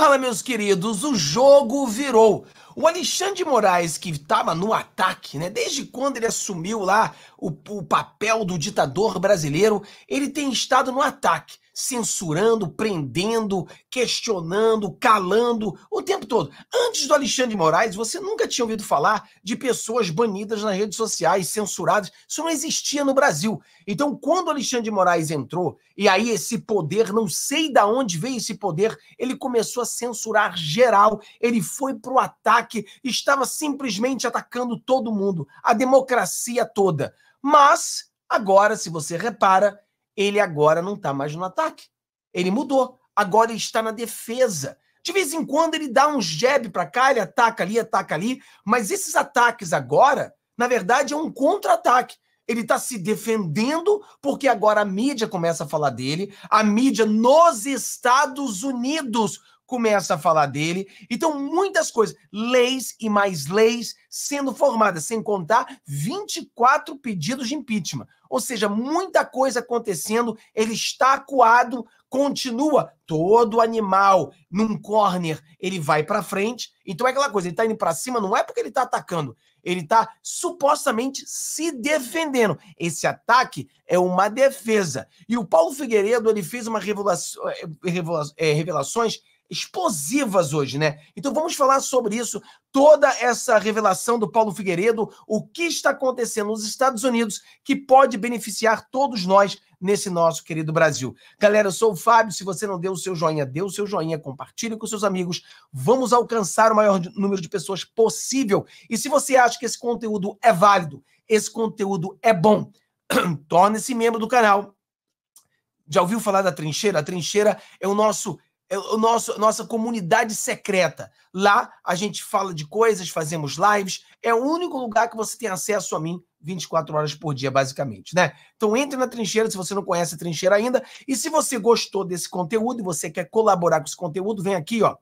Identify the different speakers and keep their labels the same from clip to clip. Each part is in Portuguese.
Speaker 1: Fala, meus queridos, o jogo virou. O Alexandre de Moraes, que estava no ataque, né? Desde quando ele assumiu lá o, o papel do ditador brasileiro, ele tem estado no ataque censurando, prendendo, questionando, calando o tempo todo. Antes do Alexandre de Moraes, você nunca tinha ouvido falar de pessoas banidas nas redes sociais, censuradas. Isso não existia no Brasil. Então, quando o Alexandre de Moraes entrou, e aí esse poder, não sei de onde veio esse poder, ele começou a censurar geral, ele foi para o ataque, estava simplesmente atacando todo mundo, a democracia toda. Mas, agora, se você repara, ele agora não está mais no ataque. Ele mudou. Agora ele está na defesa. De vez em quando ele dá um jab para cá, ele ataca ali, ataca ali, mas esses ataques agora, na verdade, é um contra-ataque. Ele está se defendendo porque agora a mídia começa a falar dele, a mídia nos Estados Unidos começa a falar dele. Então, muitas coisas, leis e mais leis sendo formadas, sem contar 24 pedidos de impeachment. Ou seja, muita coisa acontecendo, ele está acuado, continua. Todo animal num corner, ele vai para frente. Então é aquela coisa, ele está indo para cima, não é porque ele está atacando, ele está supostamente se defendendo. Esse ataque é uma defesa. E o Paulo Figueiredo, ele fez uma revelação, eh, eh, revelações explosivas hoje, né? Então vamos falar sobre isso, toda essa revelação do Paulo Figueiredo, o que está acontecendo nos Estados Unidos que pode beneficiar todos nós nesse nosso querido Brasil. Galera, eu sou o Fábio, se você não deu o seu joinha, dê o seu joinha, compartilhe com seus amigos, vamos alcançar o maior número de pessoas possível. E se você acha que esse conteúdo é válido, esse conteúdo é bom, torne-se membro do canal. Já ouviu falar da trincheira? A trincheira é o nosso é o nosso, nossa comunidade secreta. Lá a gente fala de coisas, fazemos lives. É o único lugar que você tem acesso a mim 24 horas por dia, basicamente, né? Então entre na trincheira se você não conhece a trincheira ainda. E se você gostou desse conteúdo e você quer colaborar com esse conteúdo, vem aqui, ó.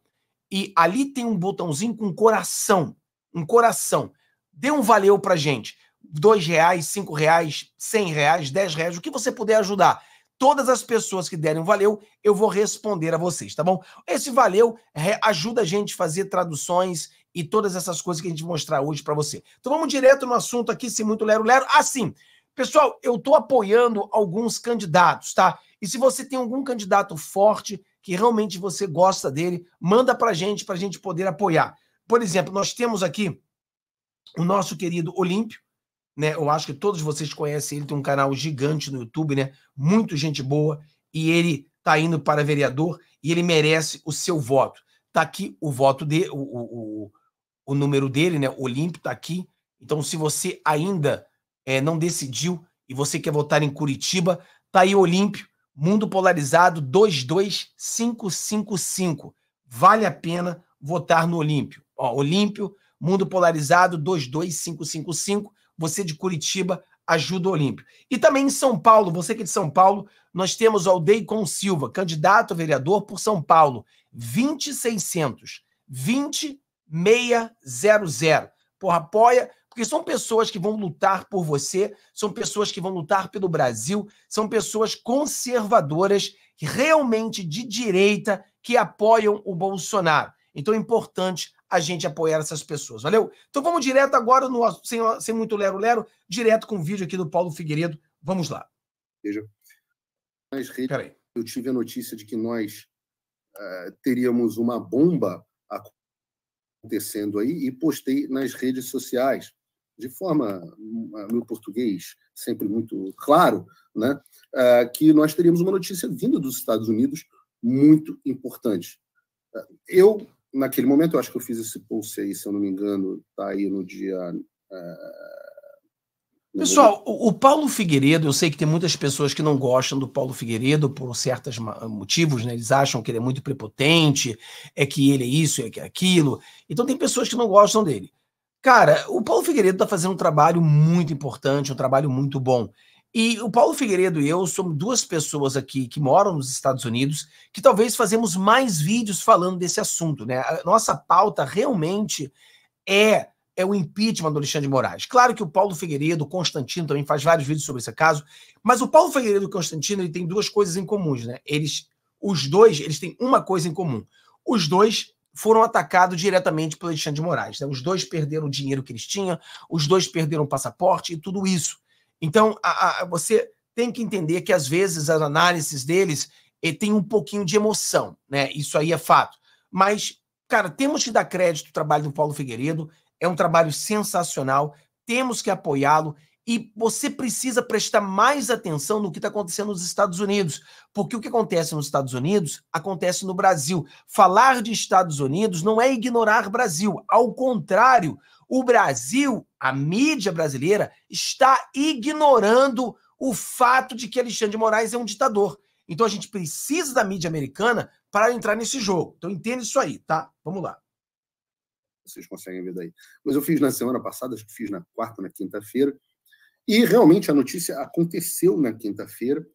Speaker 1: E ali tem um botãozinho com um coração. Um coração. Dê um valeu pra gente. Dois reais, cinco reais, cem reais, dez reais, o que você puder ajudar todas as pessoas que derem um valeu, eu vou responder a vocês, tá bom? Esse valeu ajuda a gente a fazer traduções e todas essas coisas que a gente mostrar hoje para você. Então vamos direto no assunto aqui, sem muito lero-lero. Assim, ah, pessoal, eu estou apoiando alguns candidatos, tá? E se você tem algum candidato forte que realmente você gosta dele, manda para gente, para gente poder apoiar. Por exemplo, nós temos aqui o nosso querido Olímpio, né? Eu acho que todos vocês conhecem ele, tem um canal gigante no YouTube, né? Muito gente boa e ele tá indo para vereador e ele merece o seu voto. Tá aqui o voto dele o, o, o número dele, né? Olímpio tá aqui. Então, se você ainda é, não decidiu e você quer votar em Curitiba, tá aí Olímpio, Mundo Polarizado 22555. Vale a pena votar no Olímpio. Ó, Olímpio, Mundo Polarizado 22555 você de Curitiba ajuda o Olímpio. E também em São Paulo, você que é de São Paulo, nós temos o Aldeicon Silva, candidato a vereador por São Paulo, 2600, 20600. Porra, apoia, porque são pessoas que vão lutar por você, são pessoas que vão lutar pelo Brasil, são pessoas conservadoras, realmente de direita, que apoiam o Bolsonaro. Então é importante a gente apoiar essas pessoas, valeu? Então vamos direto agora, no, sem, sem muito lero-lero, direto com o vídeo aqui do Paulo Figueiredo. Vamos lá.
Speaker 2: Veja. Nas redes, Peraí. eu tive a notícia de que nós uh, teríamos uma bomba acontecendo aí e postei nas redes sociais, de forma, meu eh, no português, sempre muito claro, né? Uh, que nós teríamos uma notícia vinda dos Estados Unidos muito importante. eu naquele momento, eu acho que eu fiz esse pulse aí, se eu não me engano, tá aí no dia. Uh,
Speaker 1: Pessoal, o, o Paulo Figueiredo, eu sei que tem muitas pessoas que não gostam do Paulo Figueiredo por certos motivos, né? Eles acham que ele é muito prepotente, é que ele é isso, é que é aquilo. Então tem pessoas que não gostam dele. Cara, o Paulo Figueiredo está fazendo um trabalho muito importante, um trabalho muito bom. E o Paulo Figueiredo e eu somos duas pessoas aqui que moram nos Estados Unidos que talvez fazemos mais vídeos falando desse assunto, né? A nossa pauta realmente é é o impeachment do Alexandre de Moraes. Claro que o Paulo Figueiredo, o Constantino também faz vários vídeos sobre esse caso, mas o Paulo Figueiredo e o Constantino ele tem duas coisas em comum, né? Eles, os dois, eles têm uma coisa em comum. Os dois foram atacados diretamente pelo Alexandre de Moraes. Né? Os dois perderam o dinheiro que eles tinham, os dois perderam o passaporte e tudo isso. Então, a, a, você tem que entender que às vezes as análises deles eh, têm um pouquinho de emoção, né? Isso aí é fato. Mas, cara, temos que dar crédito ao trabalho do Paulo Figueiredo, é um trabalho sensacional, temos que apoiá-lo e você precisa prestar mais atenção no que está acontecendo nos Estados Unidos, porque o que acontece nos Estados Unidos acontece no Brasil. Falar de Estados Unidos não é ignorar Brasil, ao contrário, o Brasil, a mídia brasileira, está ignorando o fato de que Alexandre de Moraes é um ditador. Então a gente precisa da mídia americana para entrar nesse jogo. Então entenda isso aí, tá? Vamos lá.
Speaker 2: Vocês conseguem ver daí. Mas eu fiz na semana passada, acho que fiz na quarta, na quinta-feira. E realmente a notícia aconteceu na quinta-feira,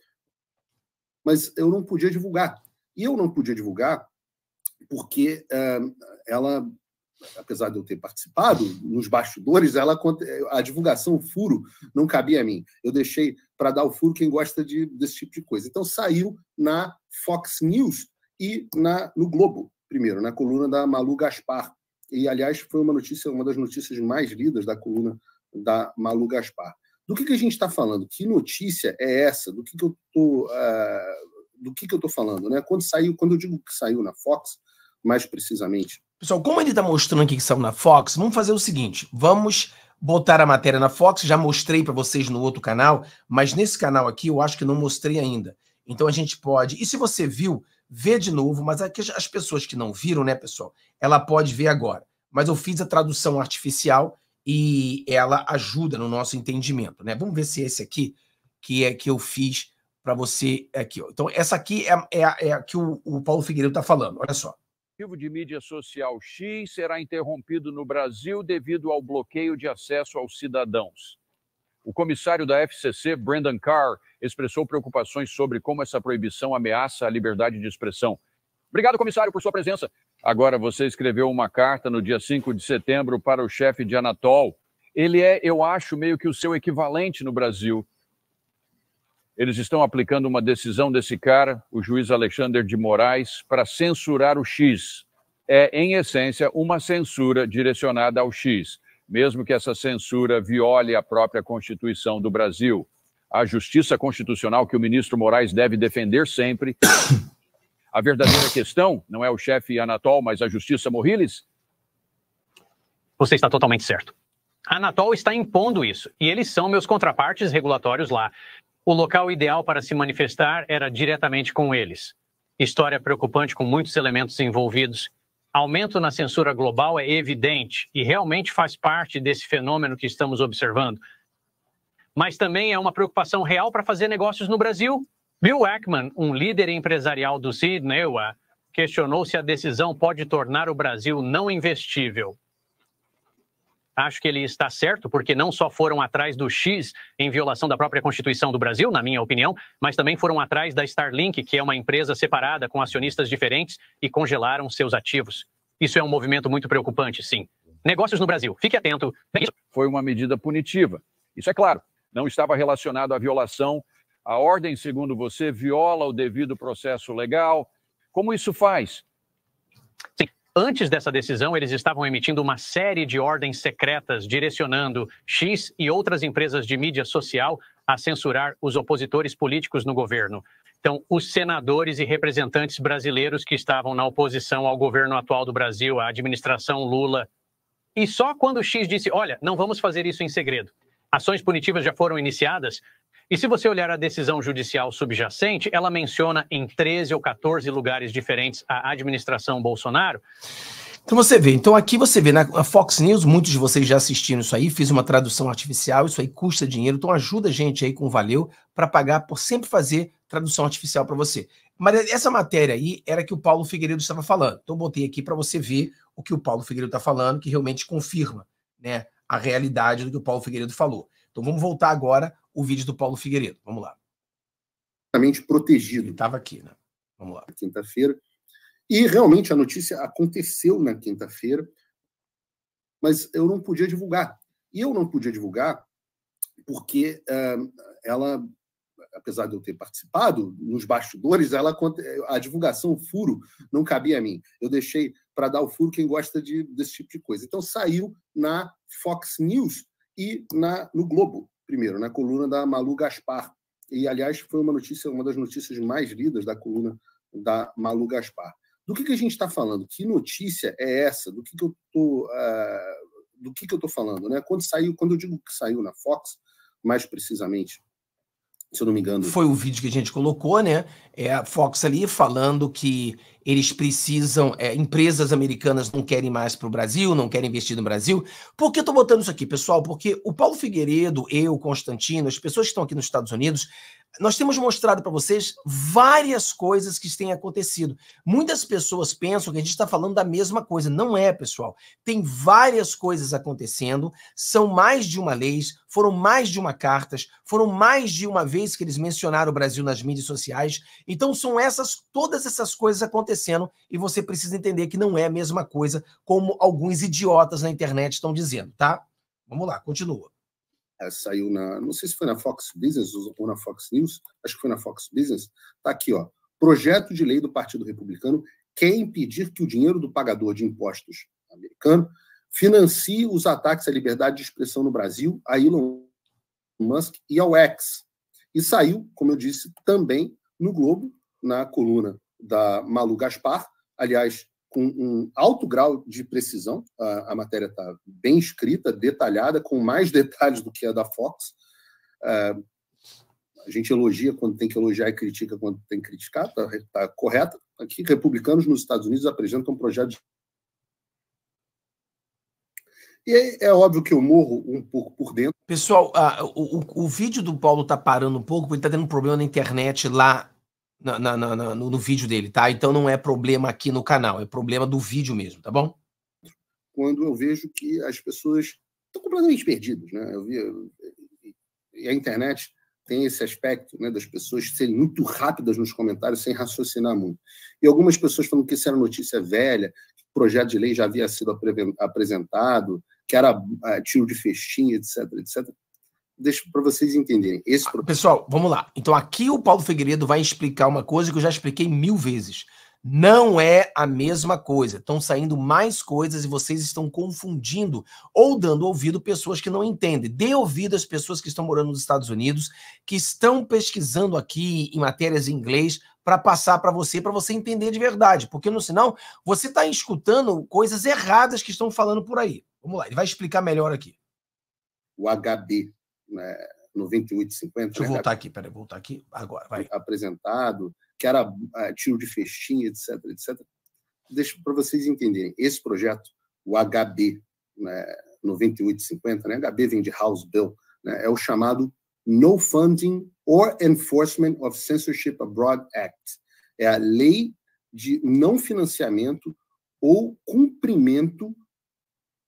Speaker 2: mas eu não podia divulgar. E eu não podia divulgar porque uh, ela apesar de eu ter participado, nos bastidores, ela, a divulgação, o furo, não cabia a mim. Eu deixei para dar o furo quem gosta de, desse tipo de coisa. Então saiu na Fox News e na, no Globo, primeiro, na coluna da Malu Gaspar. E, aliás, foi uma notícia, uma das notícias mais lidas da coluna da Malu Gaspar. Do que, que a gente está falando? Que notícia é essa? Do que, que eu uh, do que, que eu estou falando? Né? Quando saiu, quando eu digo que saiu na Fox, mais precisamente
Speaker 1: Pessoal, como ele está mostrando aqui que são na Fox, vamos fazer o seguinte: vamos botar a matéria na Fox. Já mostrei para vocês no outro canal, mas nesse canal aqui eu acho que não mostrei ainda. Então a gente pode. E se você viu, vê de novo, mas as pessoas que não viram, né, pessoal, ela pode ver agora. Mas eu fiz a tradução artificial e ela ajuda no nosso entendimento, né? Vamos ver se é esse aqui que é que eu fiz para você aqui. Ó. Então, essa aqui é, é, é a que o, o Paulo Figueiredo está falando, olha só
Speaker 3: aplicativo de mídia social X será interrompido no Brasil devido ao bloqueio de acesso aos cidadãos. O comissário da FCC, Brendan Carr, expressou preocupações sobre como essa proibição ameaça a liberdade de expressão. Obrigado, comissário, por sua presença. Agora, você escreveu uma carta no dia 5 de setembro para o chefe de Anatol. Ele é, eu acho, meio que o seu equivalente no Brasil. Eles estão aplicando uma decisão desse cara, o juiz Alexander de Moraes, para censurar o X. É, em essência, uma censura direcionada ao X, mesmo que essa censura viole a própria Constituição do Brasil. A justiça constitucional que o ministro Moraes deve defender sempre. A verdadeira questão não é o chefe Anatol, mas a justiça Morriles? Você está totalmente certo.
Speaker 4: Anatol está impondo isso, e eles são meus contrapartes regulatórios lá o local ideal para se manifestar era diretamente com eles. História preocupante com muitos elementos envolvidos. Aumento na censura global é evidente e realmente faz parte desse fenômeno que estamos observando. Mas também é uma preocupação real para fazer negócios no Brasil. Bill Ackman, um líder empresarial do Sidnewa, questionou se a decisão pode tornar o Brasil não investível. Acho que ele está certo, porque não só foram atrás do X em violação da própria Constituição do Brasil, na minha opinião, mas também foram atrás da Starlink, que é uma empresa separada com acionistas diferentes e congelaram seus ativos. Isso é um movimento muito preocupante, sim. Negócios no Brasil, fique atento.
Speaker 3: Foi uma medida punitiva. Isso é claro, não estava relacionado à violação. A ordem, segundo você, viola o devido processo legal. Como isso faz?
Speaker 4: Sim. Antes dessa decisão, eles estavam emitindo uma série de ordens secretas direcionando X e outras empresas de mídia social a censurar os opositores políticos no governo. Então, os senadores e representantes brasileiros que estavam na oposição ao governo atual do Brasil, à administração Lula. E só quando X disse: olha, não vamos fazer isso em segredo, ações punitivas já foram iniciadas, e se você olhar a decisão judicial subjacente, ela menciona em 13 ou 14 lugares diferentes a administração Bolsonaro.
Speaker 1: Então você vê, então aqui você vê na né, Fox News, muitos de vocês já assistiram isso aí, fiz uma tradução artificial, isso aí custa dinheiro, então ajuda a gente aí com valeu para pagar por sempre fazer tradução artificial para você. Mas essa matéria aí era que o Paulo Figueiredo estava falando. Então botei aqui para você ver o que o Paulo Figueiredo está falando, que realmente confirma, né, a realidade do que o Paulo Figueiredo falou. Então vamos voltar agora o vídeo do Paulo Figueiredo. Vamos lá. Protegido. Estava aqui, né? Vamos lá. Quinta-feira. E
Speaker 2: realmente a notícia aconteceu na quinta-feira, mas eu não podia divulgar. E eu não podia divulgar porque uh, ela, apesar de eu ter participado nos bastidores, ela a divulgação, o furo, não cabia a mim. Eu deixei para dar o furo quem gosta de, desse tipo de coisa. Então saiu na Fox News e na, no Globo primeiro, na coluna da Malu Gaspar. E, aliás, foi uma notícia, uma das notícias mais lidas da coluna da Malu Gaspar. Do que, que a gente está falando? Que notícia é essa? Do que, que eu tô, uh, do que, que eu estou falando? Né? Quando saiu, quando eu digo que saiu na Fox, mais precisamente, se eu não me engano. Foi
Speaker 1: o vídeo que a gente colocou, né? É a Fox ali falando que eles precisam, é, empresas americanas não querem mais para o Brasil, não querem investir no Brasil. Por que eu estou botando isso aqui, pessoal? Porque o Paulo Figueiredo, eu, Constantino, as pessoas que estão aqui nos Estados Unidos, nós temos mostrado para vocês várias coisas que têm acontecido. Muitas pessoas pensam que a gente está falando da mesma coisa. Não é, pessoal. Tem várias coisas acontecendo, são mais de uma lei, foram mais de uma cartas, foram mais de uma vez que eles mencionaram o Brasil nas mídias sociais. Então são essas todas essas coisas acontecendo e você precisa entender que não é a mesma coisa como alguns idiotas na internet estão dizendo, tá? Vamos lá, continua.
Speaker 2: É, saiu na, não sei se foi na Fox Business ou na Fox News, acho que foi na Fox Business, tá aqui, ó, projeto de lei do Partido Republicano quer impedir que o dinheiro do pagador de impostos americano financie os ataques à liberdade de expressão no Brasil, a Elon Musk e ao X. E saiu, como eu disse, também no Globo, na coluna da Malu Gaspar. Aliás, com um alto grau de precisão. A, a matéria está bem escrita, detalhada, com mais detalhes do que a da Fox. Uh, a gente elogia quando tem que elogiar e critica quando tem que criticar, está tá correta. Aqui, republicanos nos Estados Unidos apresentam um projeto de...
Speaker 1: E aí, é óbvio que eu morro um pouco por dentro. Pessoal, uh, o, o, o, vídeo do Paulo está parando um pouco, porque ele está tendo um problema na internet lá na, na, na, no, no, vídeo dele, tá? Então não é problema aqui no canal, é problema do vídeo mesmo, tá bom?
Speaker 2: Quando eu vejo que as pessoas estão completamente perdidas, né? Eu vi, eh, e a internet tem esse aspecto né, das pessoas serem muito rápidas nos comentários sem raciocinar muito. E algumas pessoas falando que isso era notícia velha, que o projeto de lei já havia sido apresentado, que era eh, tiro
Speaker 1: de festinha, etc, etc deixo para vocês entenderem. Esse ah, problema. Pessoal, vamos lá. Então aqui o Paulo Figueiredo vai explicar uma coisa que eu já expliquei mil vezes. Não é a mesma coisa. Estão saindo mais coisas e vocês estão confundindo ou dando ouvido pessoas que não entendem. Dê ouvido às pessoas que estão morando nos Estados Unidos, que estão pesquisando aqui em matérias em inglês para passar para você, para você entender de verdade. Porque no sinal, você está escutando coisas erradas que estão falando por aí. Vamos lá, ele vai explicar melhor aqui.
Speaker 2: O HB, né, 98,50. Deixa né, eu voltar aqui, peraí, voltar aqui agora, vai. Apresentado, que era eh, tiro de festinha, etc, etc. Deixa para vocês entenderem, esse projeto, o HB né, 98,50, né, HB vem de House Bill, né, é o chamado No Funding or Enforcement of Censorship Abroad Act. É a lei de não financiamento ou cumprimento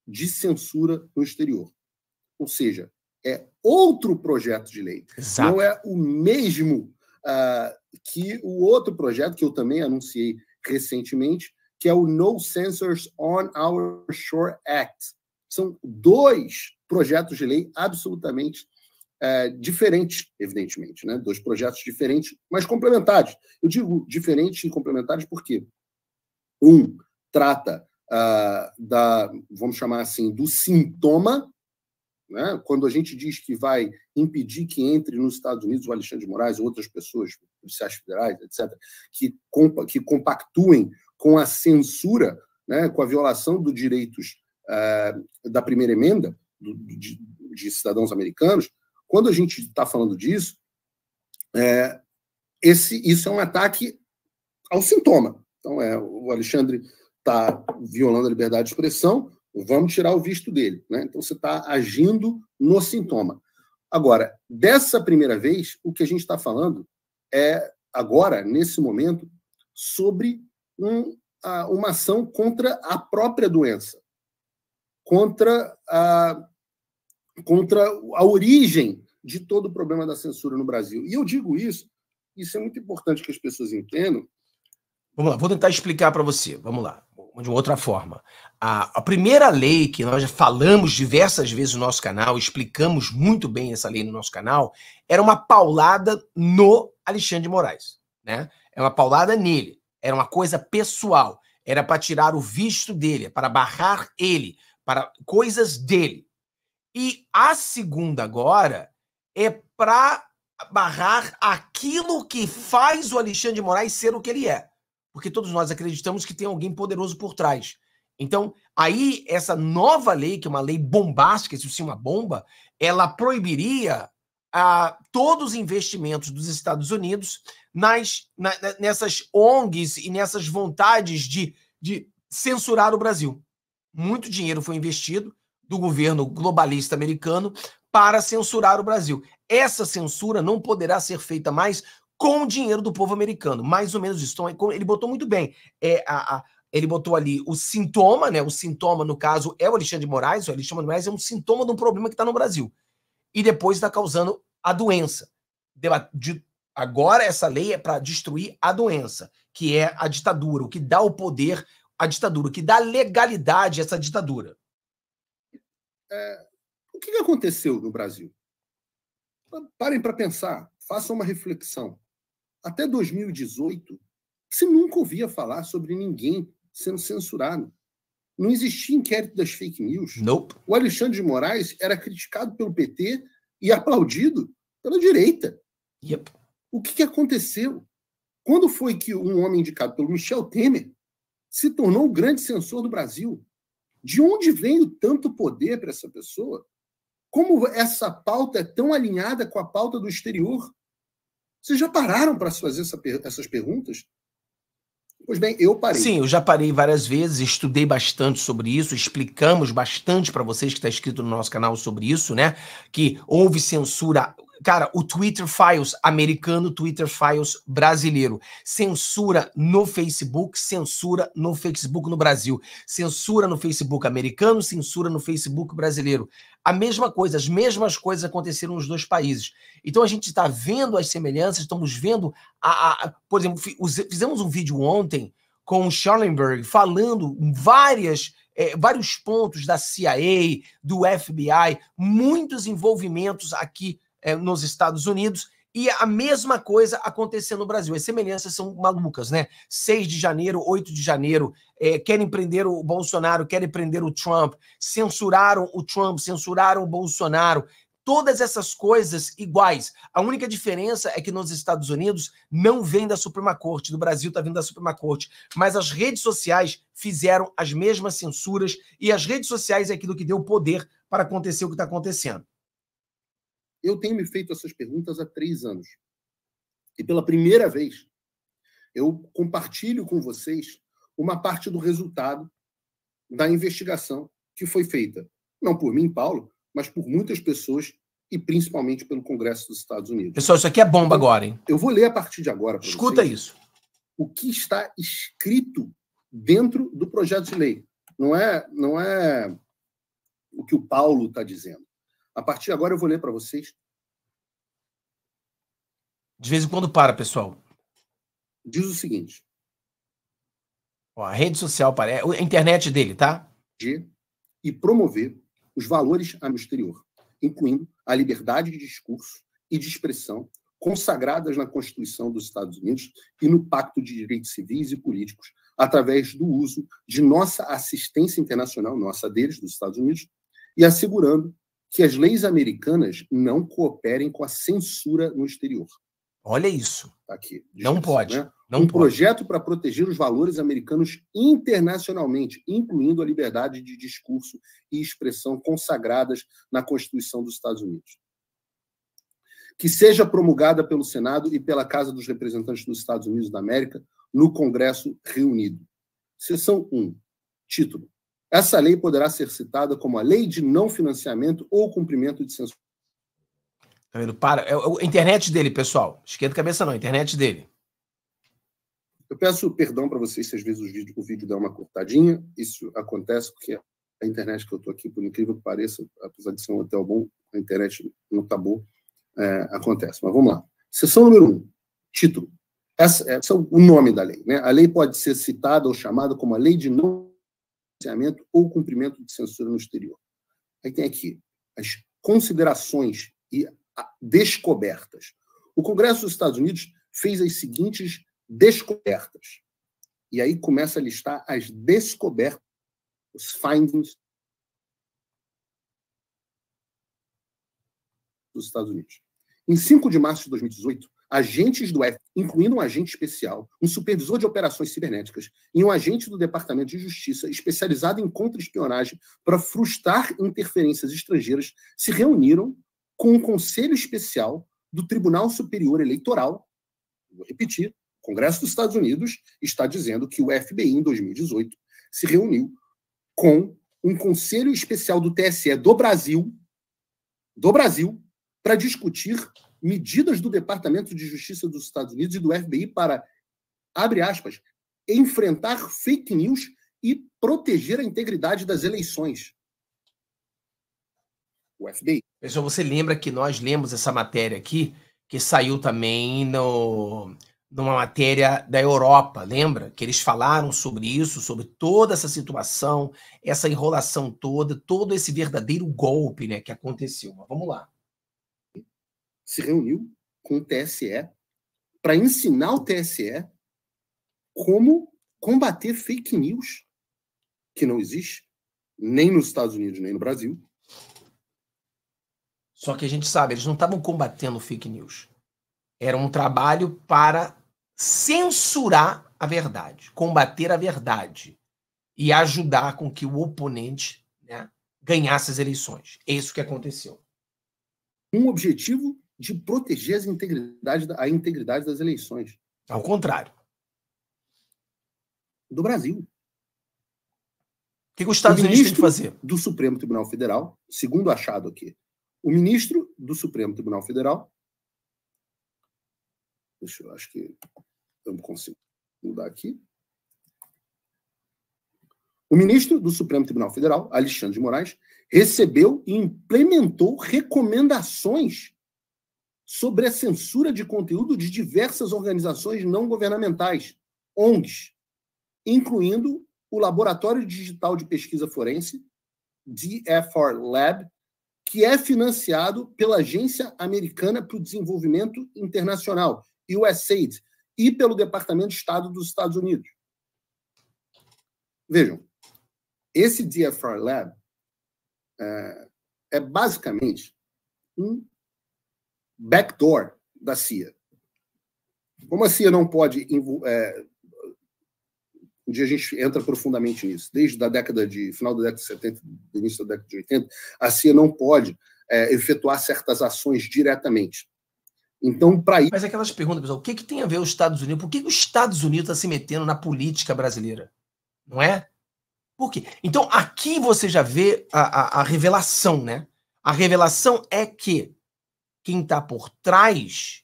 Speaker 2: de censura no exterior. Ou seja, é outro projeto de lei. Exato. Não é o mesmo uh, que o outro projeto que eu também anunciei recentemente, que é o No Censors on Our Shore Act. São dois projetos de lei absolutamente é, diferentes, evidentemente, né? dois projetos diferentes, mas complementares. Eu digo diferentes e complementares porque um trata uh, da, vamos chamar assim, do sintoma né? Quando a gente diz que vai impedir que entre nos Estados Unidos o Alexandre de Moraes ou outras pessoas, policiais federais, etc., que, compa que compactuem com a censura, né, com a violação dos direitos uh, da primeira emenda do, de, de, cidadãos americanos, quando a gente está falando disso, é, esse, isso é um ataque ao sintoma. Então, é, o Alexandre está violando a liberdade de expressão, Vamos tirar o visto dele. Né? Então, você está agindo no sintoma. Agora, dessa primeira vez, o que a gente está falando é, agora, nesse momento, sobre um, a, uma ação contra a própria doença, contra a, contra a origem de todo o problema da censura no Brasil. E eu digo
Speaker 1: isso, isso é muito importante que
Speaker 2: as pessoas entendam.
Speaker 1: Vamos lá, vou tentar explicar para você. Vamos lá de uma outra forma. A, a, primeira lei que nós já falamos diversas vezes no nosso canal, explicamos muito bem essa lei no nosso canal, era uma paulada no Alexandre de Moraes. Né? Era é uma paulada nele, era uma coisa pessoal, era para tirar o visto dele, é para barrar ele, para coisas dele. E a segunda agora é para barrar aquilo que faz o Alexandre de Moraes ser o que ele é porque todos nós acreditamos que tem alguém poderoso por trás. Então, aí, essa nova lei, que é uma lei bombástica, se uma bomba, ela proibiria a, ah, todos os investimentos dos Estados Unidos nas, na, nessas ONGs e nessas vontades de, de censurar o Brasil. Muito dinheiro foi investido do governo globalista americano para censurar o Brasil. Essa censura não poderá ser feita mais com o dinheiro do povo americano. Mais ou menos isso. Então, ele botou muito bem. É, a, a, ele botou ali o sintoma, né? O sintoma, no caso, é o Alexandre de Moraes. O Alexandre de Moraes é um sintoma de um problema que está no Brasil. E depois está causando a doença. De, de, agora, essa lei é para destruir a doença, que é a ditadura, o que dá o poder à ditadura, o que dá legalidade a essa ditadura. É, o que aconteceu no Brasil? Parem para pensar, façam uma
Speaker 2: reflexão até 2018, você nunca ouvia falar sobre ninguém sendo censurado. Não existia inquérito das fake news. Nope. O Alexandre de Moraes era criticado pelo PT e aplaudido pela direita. Yep. O que, que aconteceu? Quando foi que um homem indicado pelo Michel Temer se tornou o grande censor do Brasil? De onde vem o tanto poder para essa pessoa? Como essa pauta é tão alinhada com a pauta do exterior? Vocês já pararam para fazer essa, essas perguntas? Pois bem, eu parei. Sim, eu já
Speaker 1: parei várias vezes, estudei bastante sobre isso, explicamos bastante para vocês que está escrito no nosso canal sobre isso, né? Que houve censura cara, o Twitter Files americano, Twitter Files brasileiro. Censura no Facebook, censura no Facebook no Brasil. Censura no Facebook americano, censura no Facebook brasileiro. A mesma coisa, as mesmas coisas aconteceram nos dois países. Então a gente está vendo as semelhanças, estamos vendo. A, a, por exemplo, fizemos um vídeo ontem com o Schellenberg falando várias. É, vários pontos da CIA, do FBI, muitos envolvimentos aqui é, nos Estados Unidos. E a mesma coisa acontecendo no Brasil. As semelhanças são malucas, né? 6 de janeiro, 8 de janeiro, é, querem prender o Bolsonaro, querem prender o Trump, censuraram o Trump, censuraram o Bolsonaro. Todas essas coisas iguais. A única diferença é que nos Estados Unidos não vem da Suprema Corte, do Brasil está vindo da Suprema Corte. Mas as redes sociais fizeram as mesmas censuras e as redes sociais é aquilo que deu poder para acontecer o que está acontecendo. Eu tenho me feito essas perguntas há três anos.
Speaker 2: E pela primeira vez, eu compartilho com vocês uma parte do resultado da investigação que foi feita, não por mim, Paulo, mas por muitas pessoas e principalmente pelo Congresso dos Estados Unidos. Pessoal,
Speaker 1: isso aqui é bomba agora, hein?
Speaker 2: Eu vou ler a partir de agora. Escuta vocês, isso. O que está escrito dentro do projeto de lei. Não é, não é o que o Paulo está dizendo. A partir de agora eu vou ler para vocês.
Speaker 1: De vez em quando para, pessoal. Diz o seguinte. Ó, a rede social parece. É, a internet dele, tá?
Speaker 2: De, e promover os valores no exterior, incluindo a liberdade de discurso e de expressão consagradas na Constituição dos Estados Unidos e no Pacto de Direitos Civis e Políticos, através do uso de nossa assistência internacional, nossa deles, dos Estados Unidos, e assegurando que as leis americanas não cooperem com a censura no exterior. Olha isso. Tá aqui. Não pode. Né? Não um pode. projeto para proteger os valores americanos internacionalmente, incluindo a liberdade de discurso e expressão consagradas na Constituição dos Estados Unidos. Que seja promulgada pelo Senado e pela Casa dos Representantes dos Estados Unidos da América no Congresso reunido. Seção 1. Título: essa lei poderá ser citada como a lei de não financiamento
Speaker 1: ou cumprimento de censura. Tá vendo? Para. É, a é internet dele, pessoal. Esquenta cabeça não, a internet dele.
Speaker 2: Eu peço perdão para vocês se às vezes o vídeo, o vídeo dá uma cortadinha. Isso acontece porque a internet que eu estou aqui, por incrível que pareça, apesar de ser um hotel bom, a internet não está boa. É, acontece. Mas vamos lá. Seção número um, título. Essa, é, essa é o nome da lei. Né? A lei pode ser citada ou chamada como a lei de não financiamento ou cumprimento de censura no exterior. Aí tem aqui as considerações e descobertas. O Congresso dos Estados Unidos fez as seguintes descobertas. E aí começa a listar as descobertas, os findings dos Estados Unidos. Em 5 de março de 2018, agentes do F, incluindo um agente especial, um supervisor de operações cibernéticas e um agente do Departamento de Justiça especializado em contra-espionagem para frustrar interferências estrangeiras, se reuniram com um conselho especial do Tribunal Superior Eleitoral. Vou repetir: o Congresso dos Estados Unidos está dizendo que o FBI, em 2018, se reuniu com um conselho especial do TSE do Brasil, do Brasil, para discutir medidas do Departamento de Justiça dos Estados Unidos e do FBI para, abre aspas, enfrentar fake news e proteger a integridade das eleições.
Speaker 1: O FBI. Pessoal, você lembra que nós lemos essa matéria aqui, que saiu também no, numa matéria da Europa, lembra? Que eles falaram sobre isso, sobre toda essa situação, essa enrolação toda, todo esse verdadeiro golpe né, que aconteceu. Mas vamos lá
Speaker 2: se reuniu com o TSE para ensinar o TSE como combater fake news, que não existe, nem nos Estados Unidos, nem no Brasil.
Speaker 1: Só que a gente sabe, eles não estavam combatendo fake news. Era um trabalho para censurar a verdade, combater a verdade e ajudar com que o oponente né, ganhasse as eleições. É isso que aconteceu.
Speaker 2: Um objetivo de proteger as a integridade das eleições. Ao contrário. Do Brasil. O que, os Estados o Unidos têm que fazer? Do Supremo Tribunal Federal, segundo achado aqui, o ministro do Supremo Tribunal Federal. Deixa eu, acho que eu consigo mudar aqui. O ministro do Supremo Tribunal Federal, Alexandre de Moraes, recebeu e implementou recomendações sobre a censura de conteúdo de diversas organizações não governamentais, ONGs, incluindo o Laboratório Digital de Pesquisa Forense, DFR Lab, que é financiado pela Agência Americana para o Desenvolvimento Internacional, USAID, e pelo Departamento de Estado dos Estados Unidos. Vejam, esse DFR Lab é, é basicamente um backdoor da CIA. Como a CIA não pode. É, um dia a gente entra profundamente nisso. Desde a década de. final da década de 70, início da década de 80, a CIA não pode é, efetuar certas ações diretamente. Então, para isso. Mas é aquelas perguntas,
Speaker 1: pessoal, o que, que tem a ver os Estados Unidos? Por que, que os Estados Unidos está se metendo na política brasileira? Não é? Por quê? Então, aqui você já vê a, a, a revelação, né? A revelação é que quem está por trás,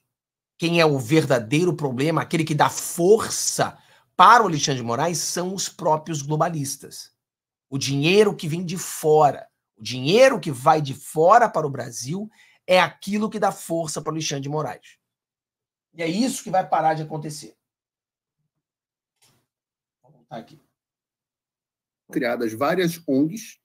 Speaker 1: quem é o verdadeiro problema, aquele que dá força para o Alexandre de Moraes, são os próprios globalistas. O dinheiro que vem de fora, o dinheiro que vai de fora para o Brasil é aquilo que dá força para o Alexandre de Moraes. E é isso que vai parar de acontecer.
Speaker 2: Vou voltar aqui. Criadas várias ONGs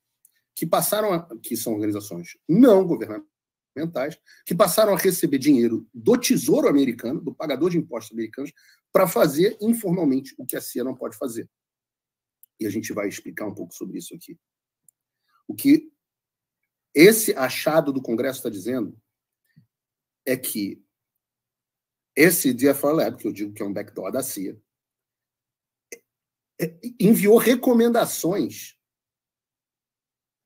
Speaker 2: que passaram a, que são organizações não governamentais mentais, que passaram a receber dinheiro do Tesouro Americano, do pagador de impostos americanos, para fazer informalmente o que a CIA não pode fazer. E a gente vai explicar um pouco sobre isso aqui. O que esse achado do Congresso está dizendo é que esse DFR Lab, que eu digo que é um backdoor da CIA, é, é, enviou recomendações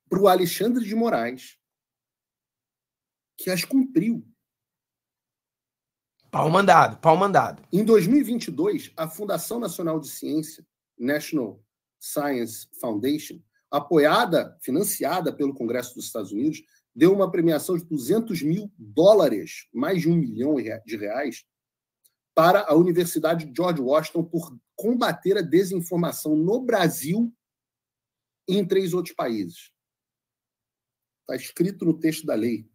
Speaker 2: para o Alexandre de Moraes que as cumpriu.
Speaker 1: Pau mandado,
Speaker 2: pau mandado. Em 2022, a Fundação Nacional de Ciência, National Science Foundation, apoiada, financiada pelo Congresso dos Estados Unidos, deu uma premiação de 200 mil dólares, mais de um milhão de reais, para a Universidade de George Washington por combater a desinformação no Brasil e em três outros países. Está escrito no texto da lei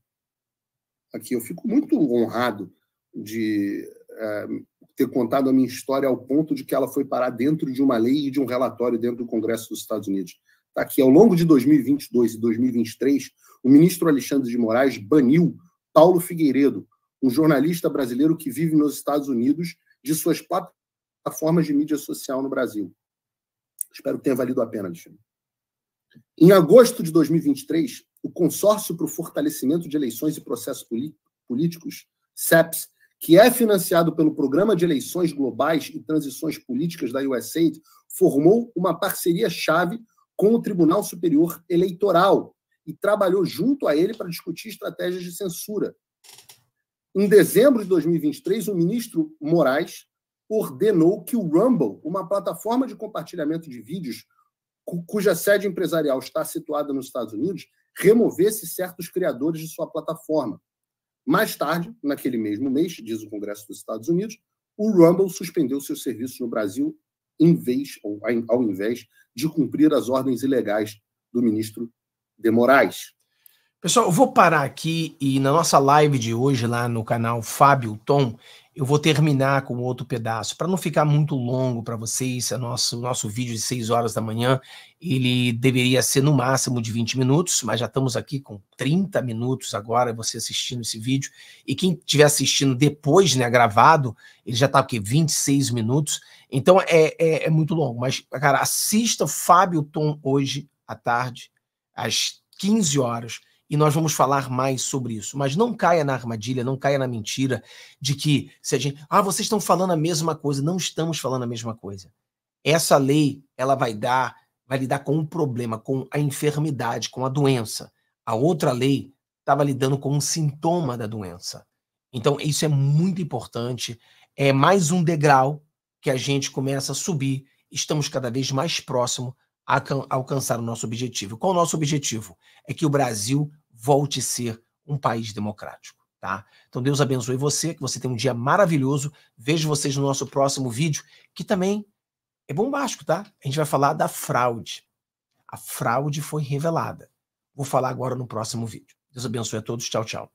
Speaker 2: aqui. Eu fico muito honrado de é, ter contado a minha história ao ponto de que ela foi parar dentro de uma lei e de um relatório dentro do Congresso dos Estados Unidos. Tá aqui, ao longo de 2022 e 2023, o ministro Alexandre de Moraes baniu Paulo Figueiredo, um jornalista brasileiro que vive nos Estados Unidos, de suas plataformas de mídia social no Brasil. Espero que tenha valido a pena, Alexandre. Em agosto de 2023, o Consórcio para o Fortalecimento de Eleições e Processos Políticos, CEPS, que é financiado pelo Programa de Eleições Globais e Transições Políticas da USAID, formou uma parceria-chave com o Tribunal Superior Eleitoral e trabalhou junto a ele para discutir estratégias de censura. Em dezembro de 2023, o ministro Moraes ordenou que o Rumble, uma plataforma de compartilhamento de vídeos cuja sede empresarial está situada nos Estados Unidos, removesse certos criadores de sua plataforma. Mais tarde, naquele mesmo mês, diz o Congresso dos Estados Unidos, o Rumble suspendeu seus serviços no Brasil em vez, ou ao invés de cumprir as ordens ilegais do ministro de Moraes.
Speaker 1: Pessoal, eu vou parar aqui e na nossa live de hoje lá no canal Fábio Tom, eu vou terminar com outro pedaço, para não ficar muito longo para vocês. O nosso, nosso vídeo de 6 horas da manhã, ele deveria ser no máximo de 20 minutos, mas já estamos aqui com 30 minutos agora, você assistindo esse vídeo. E quem estiver assistindo depois, né, gravado, ele já está aqui 26 minutos. Então é, é, é muito longo. Mas, cara, assista Fábio Tom hoje à tarde, às 15 horas e nós vamos falar mais sobre isso. Mas não caia na armadilha, não caia na mentira de que se a gente. Ah, vocês estão falando a mesma coisa. Não estamos falando a mesma coisa. Essa lei, ela vai dar, vai lidar com um problema, com a enfermidade, com a doença. A outra lei estava lidando com um sintoma da doença. Então, isso é muito importante. É mais um degrau que a gente começa a subir. Estamos cada vez mais próximo alcançar o nosso objetivo. Qual o nosso objetivo? É que o Brasil volte a ser um país democrático. Tá? Então Deus abençoe você, que você tenha um dia maravilhoso. Vejo vocês no nosso próximo vídeo, que também é bombástico, tá? A gente vai falar da fraude. A fraude foi revelada. Vou falar agora no próximo vídeo. Deus abençoe a todos. Tchau, tchau.